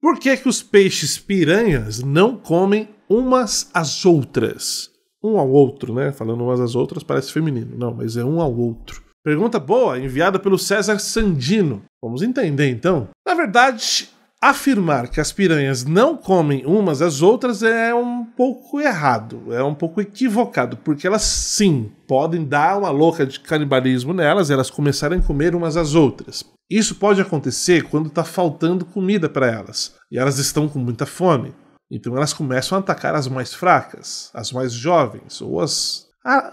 Por que, que os peixes piranhas não comem umas às outras? Um ao outro, né? Falando umas às outras parece feminino. Não, mas é um ao outro. Pergunta boa, enviada pelo César Sandino. Vamos entender então. Na verdade, afirmar que as piranhas não comem umas às outras é um pouco errado, é um pouco equivocado, porque elas sim podem dar uma louca de canibalismo nelas, elas começarem a comer umas às outras. Isso pode acontecer quando está faltando comida para elas e elas estão com muita fome. Então elas começam a atacar as mais fracas, as mais jovens ou as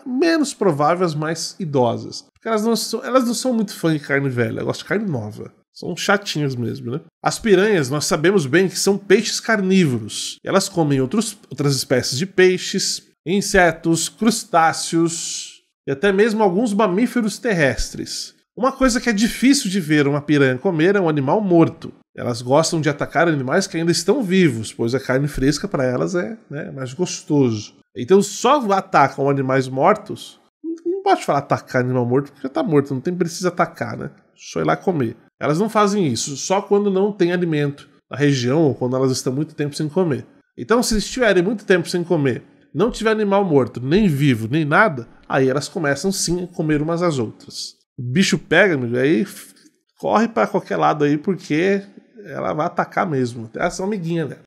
menos prováveis, mais idosas. Porque elas não, são, elas não são muito fã de carne velha, elas gostam de carne nova. São chatinhas mesmo, né? As piranhas, nós sabemos bem que são peixes carnívoros. Elas comem outros, outras espécies de peixes, insetos, crustáceos e até mesmo alguns mamíferos terrestres. Uma coisa que é difícil de ver uma piranha comer é um animal morto. Elas gostam de atacar animais que ainda estão vivos, pois a carne fresca para elas é né, mais gostoso. Então só atacam animais mortos. Não pode falar atacar animal morto, porque já está morto, não tem precisa atacar, né? só ir lá comer. Elas não fazem isso só quando não tem alimento na região ou quando elas estão muito tempo sem comer. Então, se estiverem muito tempo sem comer, não tiver animal morto, nem vivo, nem nada, aí elas começam sim a comer umas às outras. O bicho pega, amigo, aí corre para qualquer lado aí porque ela vai atacar mesmo. Até essa amiguinha dela. Né?